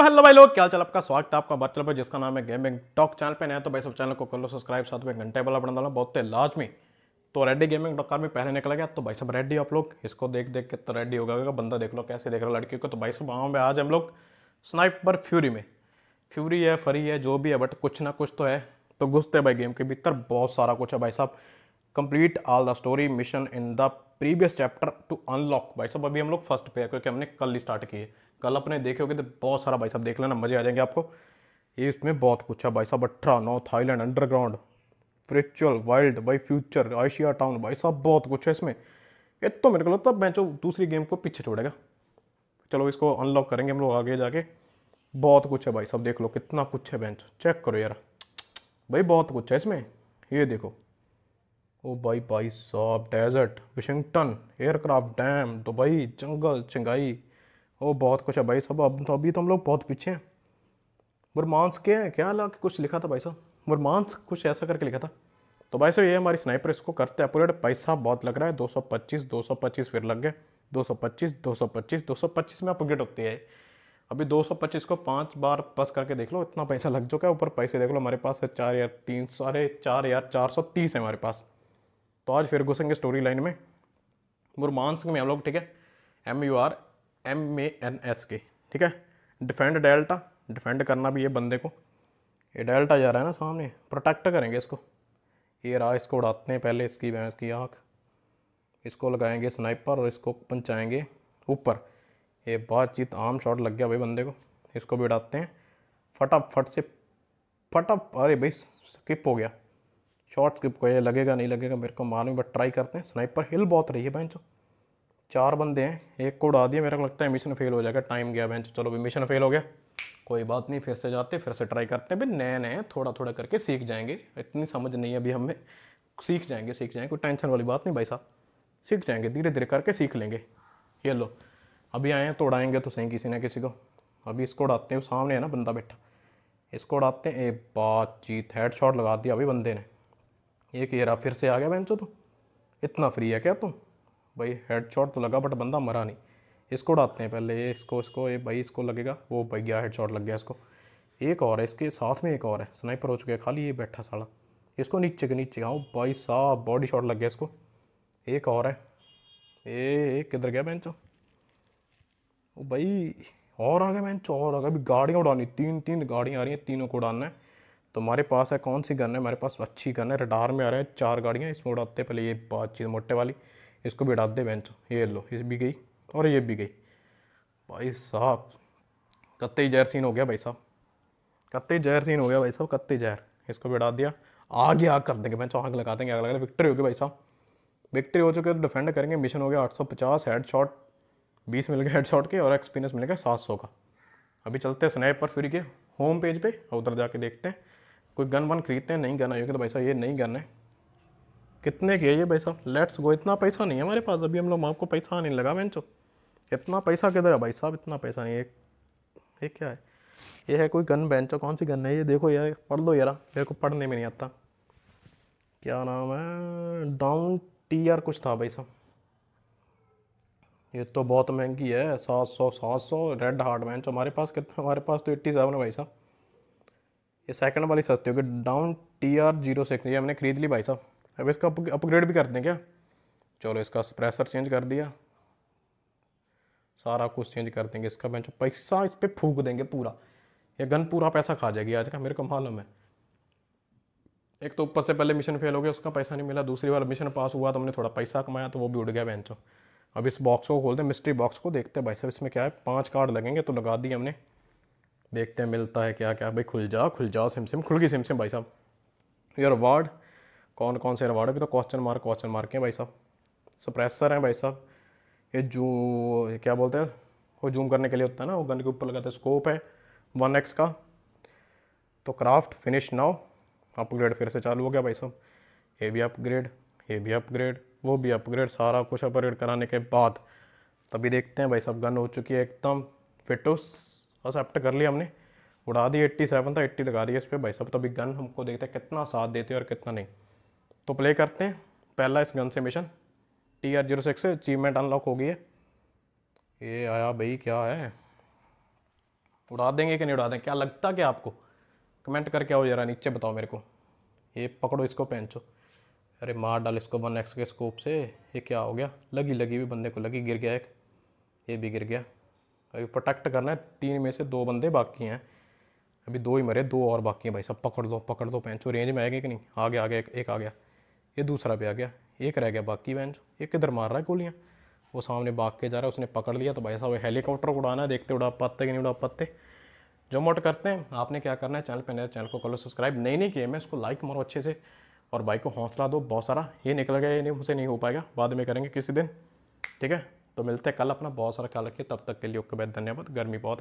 तो हेलो भाई लोग क्या चल आपका स्वागत है आपका बात चल पर जिसका नाम है गेमिंग टॉक चैनल पे नया तो भाई सब चैनल को कर लो सब्सक्राइब साथ में घंटे वाला बना डाला बहुत लाजमी तो रेडी गेमिंग डॉक में पहले निकला गया तो भाई सब रेडी आप लोग इसको देख देख के तो रेडी होगा बंदा देख लो कैसे देख लो लड़की को तो भाई सब गाँव में आज हम लोग स्नाइपर फ्यूरी में फ्यूरी है फरी है जो भी है बट कुछ ना कुछ तो है तो घुसते भाई गेम के भीतर बहुत सारा कुछ है भाई साहब complete all the story mission in the previous chapter to unlock भाई साहब अभी हम लोग फर्स्ट पे है क्योंकि हमने कल स्टार्ट किए कल अपने देखे होगे तो बहुत सारा भाई साहब देख लेना मजे आ जाएंगे आपको ये इसमें बहुत कुछ है भाई साहब अट्ठारह north Thailand underground spiritual wild भाई फ्यूचर आशिया टाउन भाई साहब बहुत कुछ है इसमें ये तो मेरे को लगता है मैं जो दूसरी गेम को पीछे छोड़ेगा चलो इसको अनलॉक करेंगे हम लोग आगे जाके बहुत कुछ है भाई साहब देख लो कितना कुछ है बेंच चेक करो यार भाई बहुत कुछ है इसमें ये देखो ओ भाई भाई साहब desert Washington aircraft dam Dubai जंगल चंगाई ओ बहुत कुछ है भाई साहब अब तो अभी तो हम लोग बहुत पीछे हैं मुरमांस के हैं क्या ला कुछ लिखा था भाई साहब मुरमांस कुछ ऐसा करके लिखा था तो भाई साहब ये हमारी स्नाइपर इसको करते हैं अपग्रेड भाई साहब बहुत लग रहा है 225 225 फिर लग गए 225 225 225 में अपग्रेड होती है अभी 225 को पाँच बार पस करके देख लो इतना पैसा लग चुका है ऊपर पैसे देख लो हमारे पास है चार यार तीन सारे चार यार चार सौ तीस है हमारे पास तो आज फेरगोसन के स्टोरी लाइन में मुरमांस में हम लोग ठीक है M U R M A N S K ठीक है डिफेंड डेल्टा डिफेंड करना भी है बंदे को ये डेल्टा जा रहा है ना सामने प्रोटेक्ट करेंगे इसको ये रहा इसको उड़ाते हैं पहले इसकी भैंस की आँख इसको लगाएंगे स्नाइपर और इसको पहुँचाएँगे ऊपर ये बातचीत आम शॉट लग गया भाई बंदे को इसको भी उड़ाते हैं फटाफट से फटाफ अरे भाई स्किप हो गया शॉर्ट स्किप को लगेगा नहीं लगेगा मेरे को मालूम बट ट्राई करते हैं स्नाइपर हिल बहुत रही है बेंच चार बंदे हैं एक को उड़ा दिया मेरे को लगता है मिशन फेल हो जाएगा टाइम गया बेंच चलो भी मिशन फेल हो गया कोई बात नहीं फिर से जाते फिर से ट्राई करते हैं भाई नए नए थोड़ा थोड़ा करके सीख जाएंगे इतनी समझ नहीं है अभी हमें सीख जाएंगे सीख जाएंगे कोई टेंशन वाली बात नहीं भाई साहब सीख जाएंगे धीरे धीरे करके सीख लेंगे ये लो अभी आए हैं तो उड़ाएंगे तो सही किसी ना किसी को अभी इसको उड़ाते हैं सामने है ना बंदा बैठा इसको उड़ाते हैं ए बातचीत हेड शॉट लगा दिया अभी बंदे ने एक एरा फिर से आ गया बहन तो इतना फ्री है क्या तुम भाई हेड शॉट तो लगा बट बंदा मरा नहीं इसको उड़ाते हैं पहले ये इसको इसको ये भाई इसको लगेगा वो भाई गया हेड शॉट लग गया इसको एक और है इसके साथ में एक और है स्नाइपर हो चुका है खाली ये बैठा साला इसको नीचे के नीचे आओ भाई साहब बॉडी शॉट लग गया इसको एक और है ए किधर गया बेंचो भाई और आ गया बेंचो और आ गया अभी गाड़ियाँ उड़ानी तीन तीन गाड़ियाँ आ रही हैं तीनों को उड़ाना है तुम्हारे तो पास है कौन सी गन है हमारे पास अच्छी गन है रडार में आ रहा है चार गाड़ियाँ इसमें उड़ाते पहले ये बातचीत मोटे वाली इसको भी उड़ाते बेंचो ये लो ये भी गई और ये भी गई भाई साहब कत्ते जहर सीन हो गया भाई साहब कत्ते जहर सीन हो गया भाई साहब कत्ते जहर इसको भी उड़ा दिया आग ही आग कर देंगे बेंचो आग लगा देंगे आग लगा विक्ट्री होगी भाई साहब विक्ट्री हो चुके तो डिफेंड करेंगे मिशन हो गया आठ सौ पचास हेड शॉट बीस मिल गया हेड शॉट के और एक्सपीरियंस मिलेगा सात सौ का अभी चलते हैं स्नैप पर फिर के होम पेज पे उधर जाके देखते हैं कोई गन वन खरीदते हैं नहीं गन आयोग तो भाई साहब ये नहीं गन है कितने की है ये भाई साहब लेट्स गो इतना पैसा नहीं है हमारे पास अभी हम लोग आपको पैसा नहीं लगा बेंचो इतना पैसा किधर है भाई साहब इतना पैसा नहीं है ये क्या है ये है कोई गन बेंचो कौन सी गन है ये देखो यार पढ़ लो यारा मेरे को पढ़ने में नहीं आता क्या नाम है डाउन टी आर कुछ था भाई साहब ये तो बहुत महंगी है सात सौ सात सौ रेड हार्ट बेंच हमारे पास कितना हमारे पास तो एट्टी सेवन है भाई साहब ये सेकंड वाली सस्ती होगी down T R zero six ये हमने खरीद ली भाई साहब अब इसका अपग्रेड भी कर दें क्या चलो इसका स्प्रेसर चेंज कर दिया सारा कुछ चेंज कर देंगे इसका बेंच पैसा इस पर फूक देंगे पूरा ये गन पूरा पैसा खा जाएगी आज का मेरे को मालूम है एक तो ऊपर से पहले मिशन फेल हो गया उसका पैसा नहीं मिला दूसरी बार मिशन पास हुआ तो हमने थोड़ा पैसा कमाया तो वो भी उड़ गया बेंचो अब इस बॉक्स को खोलते मिस्ट्री बॉक्स को देखते हैं भाई साहब इसमें क्या है पाँच कार्ड लगेंगे तो लगा दिए हमने देखते हैं मिलता है क्या क्या भाई खुल जा खुल जा सिम सिम खुल गई सिम सिम भाई साहब योर अवार्ड कौन कौन से अवार्ड अभी तो क्वेश्चन मार्क क्वेश्चन मार्क हैं भाई साहब सप्रेसर हैं भाई साहब ये जू क्या बोलते हैं वो जूम करने के लिए होता है ना वो गन के ऊपर लगाते हैं स्कोप है वन एक्स का तो क्राफ्ट फिनिश नाउ अपग्रेड फिर से चालू हो गया भाई साहब ये भी अपग्रेड ये भी अपग्रेड वो भी अपग्रेड सारा कुछ अपग्रेड कराने के बाद तभी देखते हैं भाई साहब गन हो चुकी है एकदम फिटोस एक्सेप्ट कर लिया हमने उड़ा दिए एट्टी सेवन था एट्टी लगा दिया इस पर भाई साहब तो अभी गन हमको देखते हैं कितना साथ देते हैं और कितना नहीं तो प्ले करते हैं पहला इस गन से mission T R zero six achievement unlock हो गई है ये आया भाई क्या है उड़ा देंगे कि नहीं उड़ा देंगे क्या लगता क्या आपको कमेंट करके आओ जरा नीचे बताओ मेरे को ये पकड़ो इसको पहनचो अरे मार डाल इसको वन एक्स के स्कोप से ये क्या हो गया लगी लगी भी बंदे को लगी गिर गया एक ये भी गिर गया अभी प्रोटेक्ट करना है तीन में से दो बंदे बाकी हैं अभी दो ही मरे दो और बाकी हैं भाई सब पकड़ दो पकड़ दो पैंचो रेंज में आएगा कि नहीं आ गया आ गया एक, एक आ गया ये दूसरा भी आ गया एक रह गया बाकी पैंचो एक किधर मार रहा है गोलियाँ वो सामने भाग के जा रहा है उसने पकड़ लिया तो भाई साहब हेलीकॉप्टर उड़ाना है देखते उड़ा पाते कि नहीं उड़ा पाते जो मोट करते हैं आपने क्या करना है चैनल पर नया चैनल को लो सब्सक्राइब नहीं नहीं किए मैं उसको लाइक मारो अच्छे से और भाई को हौसला दो बहुत सारा ये निकल गया ये नहीं मुझसे नहीं हो पाएगा बाद में करेंगे किसी दिन ठीक है तो मिलते हैं कल अपना बहुत सारा ख्याल रखिए तब तक के लिए ओके धन्यवाद गर्मी बहुत